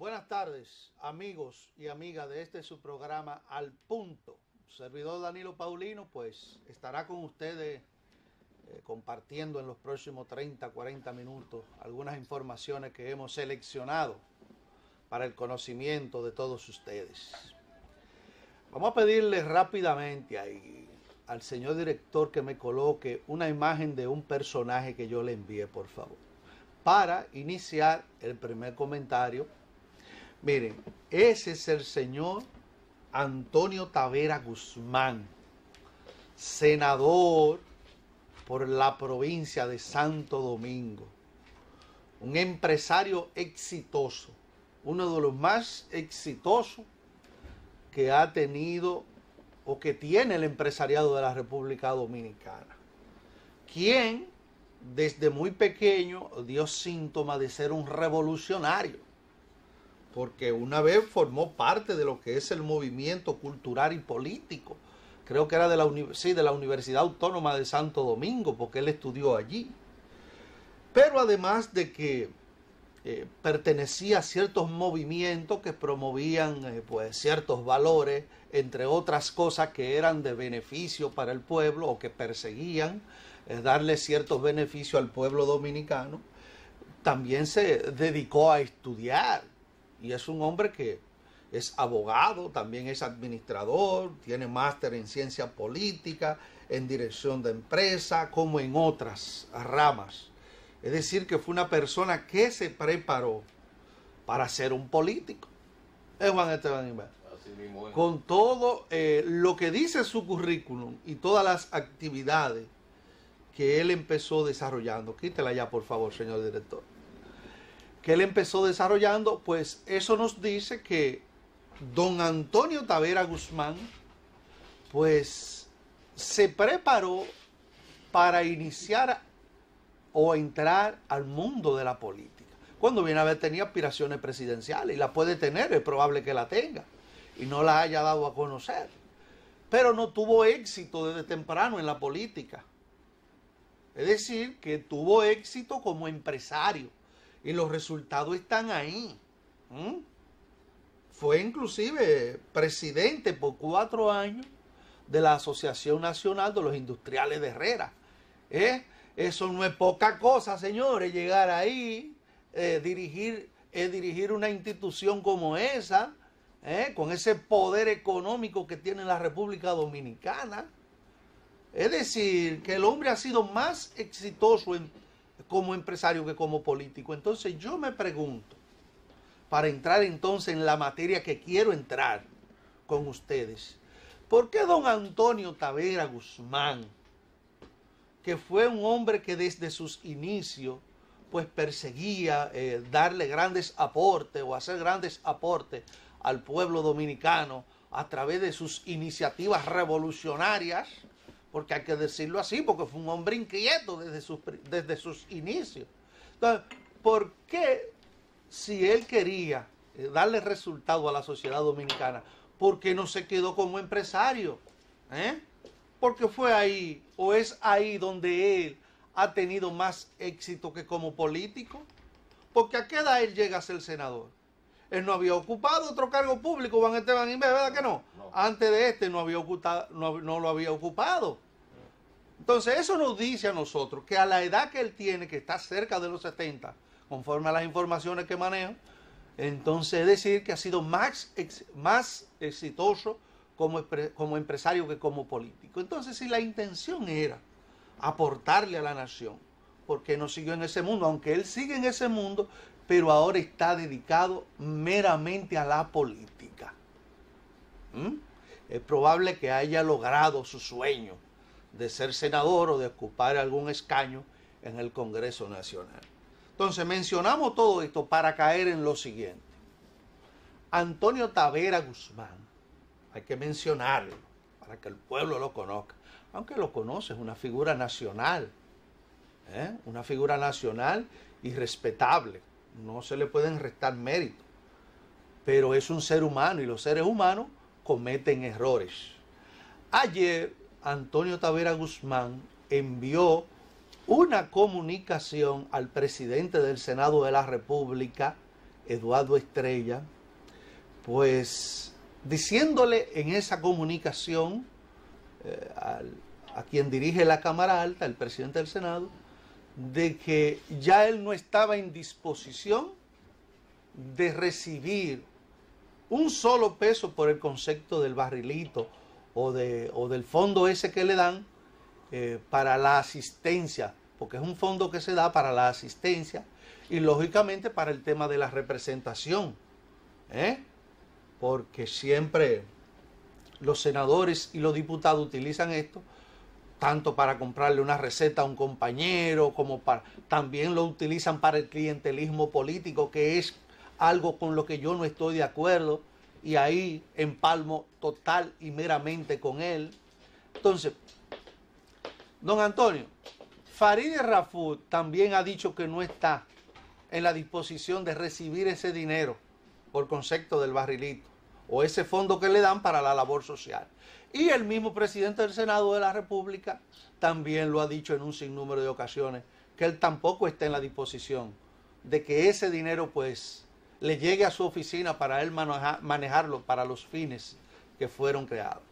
Buenas tardes, amigos y amigas de este su programa Al Punto. Servidor Danilo Paulino, pues estará con ustedes eh, compartiendo en los próximos 30, 40 minutos algunas informaciones que hemos seleccionado para el conocimiento de todos ustedes. Vamos a pedirle rápidamente ahí al señor director que me coloque una imagen de un personaje que yo le envié, por favor, para iniciar el primer comentario Miren, ese es el señor Antonio Tavera Guzmán, senador por la provincia de Santo Domingo, un empresario exitoso, uno de los más exitosos que ha tenido o que tiene el empresariado de la República Dominicana, quien desde muy pequeño dio síntomas de ser un revolucionario porque una vez formó parte de lo que es el movimiento cultural y político. Creo que era de la, de la Universidad Autónoma de Santo Domingo, porque él estudió allí. Pero además de que eh, pertenecía a ciertos movimientos que promovían eh, pues, ciertos valores, entre otras cosas que eran de beneficio para el pueblo o que perseguían eh, darle ciertos beneficios al pueblo dominicano, también se dedicó a estudiar y es un hombre que es abogado, también es administrador, tiene máster en ciencia política, en dirección de empresa, como en otras ramas. Es decir, que fue una persona que se preparó para ser un político. Es Juan Esteban Con todo eh, lo que dice su currículum y todas las actividades que él empezó desarrollando. Quítela ya, por favor, señor director que él empezó desarrollando, pues eso nos dice que don Antonio Tavera Guzmán, pues se preparó para iniciar o entrar al mundo de la política. Cuando viene a ver tenía aspiraciones presidenciales y la puede tener, es probable que la tenga y no la haya dado a conocer. Pero no tuvo éxito desde temprano en la política. Es decir, que tuvo éxito como empresario y los resultados están ahí. Fue inclusive presidente por cuatro años de la Asociación Nacional de los Industriales de Herrera. ¿Eh? Eso no es poca cosa, señores, llegar ahí, eh, dirigir, eh, dirigir una institución como esa, con ese poder económico que tiene la República Dominicana. Es decir, que el hombre ha sido más exitoso en como empresario que como político. Entonces yo me pregunto, para entrar entonces en la materia que quiero entrar con ustedes, ¿por qué don Antonio Tavera Guzmán, que fue un hombre que desde sus inicios pues perseguía eh, darle grandes aportes o hacer grandes aportes al pueblo dominicano a través de sus iniciativas revolucionarias, porque hay que decirlo así, porque fue un hombre inquieto desde sus, desde sus inicios. Entonces, ¿por qué si él quería eh, darle resultado a la sociedad dominicana, por qué no se quedó como empresario? ¿Eh? Porque fue ahí, o es ahí donde él ha tenido más éxito que como político. Porque a qué edad él llega a ser senador. Él no había ocupado otro cargo público, Juan Esteban Inves, ¿verdad que no? antes de este no, había ocupado, no, lo había ocupado. Entonces eso nos dice a nosotros que a la edad que él tiene, que está cerca de los 70, conforme a las informaciones que manejo, entonces es decir que ha sido más, más exitoso como, como empresario que como político. Entonces si la intención era aportarle a la nación, porque no siguió en ese mundo, aunque él sigue en ese mundo, pero ahora está dedicado meramente a la política. ¿Mm? es probable que haya logrado su sueño de ser senador o de ocupar algún escaño en el Congreso Nacional. Entonces mencionamos todo esto para caer en lo siguiente. Antonio Tavera Guzmán, hay que mencionarlo para que el pueblo lo conozca, aunque lo conoce, es una figura nacional, ¿eh? una figura nacional y respetable, no se le pueden restar méritos, pero es un ser humano y los seres humanos cometen errores. Ayer, Antonio Tavera Guzmán envió una comunicación al presidente del Senado de la República, Eduardo Estrella, pues diciéndole en esa comunicación eh, a quien dirige la Cámara Alta, el presidente del Senado, de que ya él no estaba en disposición de recibir un solo peso por el concepto del barrilito o, de, del fondo ese que le dan eh, para la asistencia, porque es un fondo que se da para la asistencia y lógicamente para el tema de la representación, ¿eh? porque siempre los senadores y los diputados utilizan esto tanto para comprarle una receta a un compañero como para también lo utilizan para el clientelismo político que es algo con lo que yo no estoy de acuerdo y ahí empalmo total y meramente con él. Entonces, don Antonio, Farideh Rafud también ha dicho que no está en la disposición de recibir ese dinero por concepto del barrilito o ese fondo que le dan para la labor social. Y el mismo presidente del Senado de la República también lo ha dicho en un sinnúmero de ocasiones, que él tampoco está en la disposición de que ese dinero pues le llegue a su oficina para él manejarlo para los fines que fueron creados.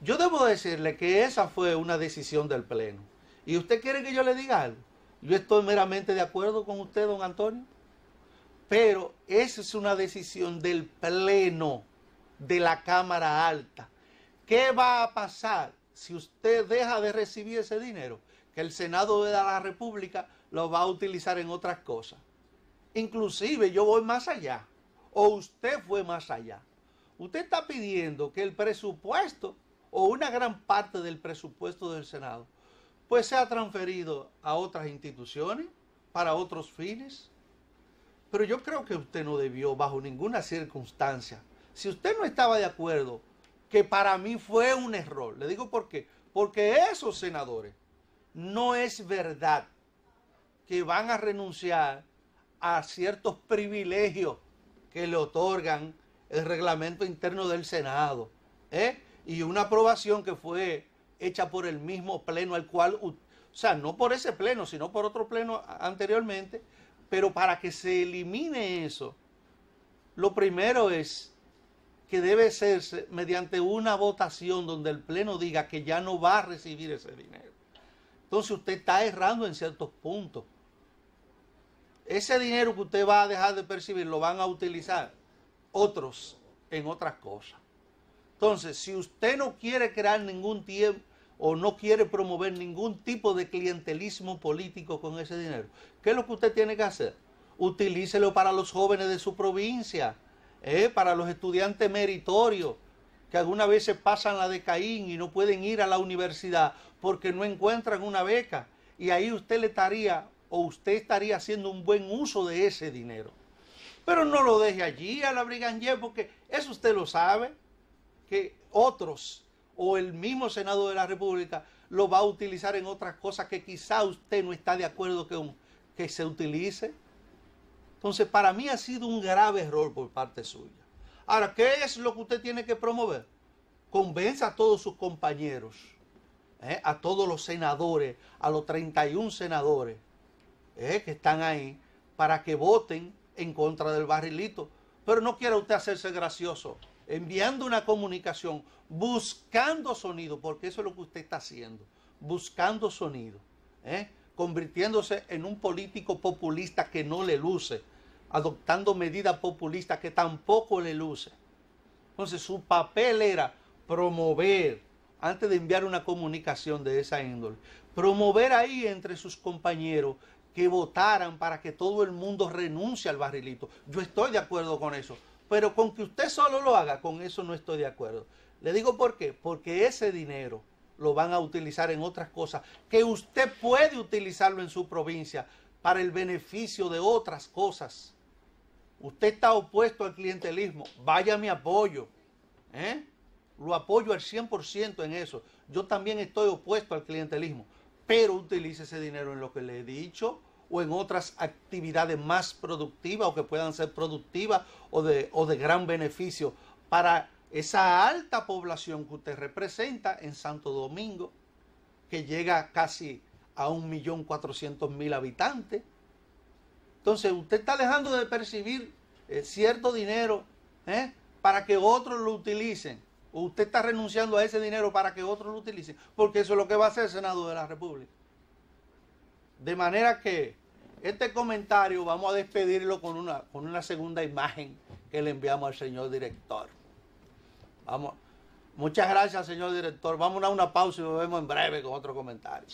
Yo debo decirle que esa fue una decisión del Pleno. ¿Y usted quiere que yo le diga algo? Yo estoy meramente de acuerdo con usted, don Antonio. Pero esa es una decisión del Pleno de la Cámara Alta. ¿Qué va a pasar si usted deja de recibir ese dinero? Que el Senado de la República lo va a utilizar en otras cosas. Inclusive yo voy más allá. O usted fue más allá. Usted está pidiendo que el presupuesto o una gran parte del presupuesto del Senado pues sea transferido a otras instituciones para otros fines. Pero yo creo que usted no debió bajo ninguna circunstancia. Si usted no estaba de acuerdo, que para mí fue un error, le digo por qué. Porque esos senadores no es verdad que van a renunciar a ciertos privilegios que le otorgan el reglamento interno del Senado ¿eh? y una aprobación que fue hecha por el mismo pleno al cual, o sea, no por ese pleno, sino por otro pleno anteriormente, pero para que se elimine eso, lo primero es que debe ser mediante una votación donde el pleno diga que ya no va a recibir ese dinero. Entonces usted está errando en ciertos puntos ese dinero que usted va a dejar de percibir lo van a utilizar otros en otras cosas. Entonces, si usted no quiere crear ningún tiempo o no quiere promover ningún tipo de clientelismo político con ese dinero, ¿qué es lo que usted tiene que hacer? Utilícelo para los jóvenes de su provincia, eh, para los estudiantes meritorios que algunas veces pasan la de y no pueden ir a la universidad porque no encuentran una beca. Y ahí usted le estaría o usted estaría haciendo un buen uso de ese dinero. Pero no lo deje allí a la brigandía porque eso usted lo sabe, que otros o el mismo Senado de la República lo va a utilizar en otras cosas que quizá usted no está de acuerdo que, se utilice. Entonces, para mí ha sido un grave error por parte suya. Ahora, ¿qué es lo que usted tiene que promover? Convenza a todos sus compañeros, ¿eh? a todos los senadores, a los 31 senadores, eh, que están ahí para que voten en contra del barrilito. Pero no quiera usted hacerse gracioso enviando una comunicación, buscando sonido, porque eso es lo que usted está haciendo, buscando sonido, eh, convirtiéndose en un político populista que no le luce, adoptando medidas populistas que tampoco le luce. Entonces su papel era promover, antes de enviar una comunicación de esa índole, promover ahí entre sus compañeros que votaran para que todo el mundo renuncie al barrilito. Yo estoy de acuerdo con eso, pero con que usted solo lo haga, con eso no estoy de acuerdo. Le digo por qué, porque ese dinero lo van a utilizar en otras cosas, que usted puede utilizarlo en su provincia para el beneficio de otras cosas. Usted está opuesto al clientelismo, vaya mi apoyo. ¿eh? Lo apoyo al 100% en eso. Yo también estoy opuesto al clientelismo pero utilice ese dinero en lo que le he dicho o en otras actividades más productivas o que puedan ser productivas o de, o de gran beneficio para esa alta población que usted representa en Santo Domingo, que llega casi a 1.400.000 habitantes. Entonces usted está dejando de percibir eh, cierto dinero ¿eh? para que otros lo utilicen usted está renunciando a ese dinero para que otros lo utilicen, porque eso es lo que va a hacer el Senado de la República. De manera que este comentario vamos a despedirlo con una, con una segunda imagen que le enviamos al señor director. Vamos. Muchas gracias, señor director. Vamos a una pausa y nos vemos en breve con otro comentario.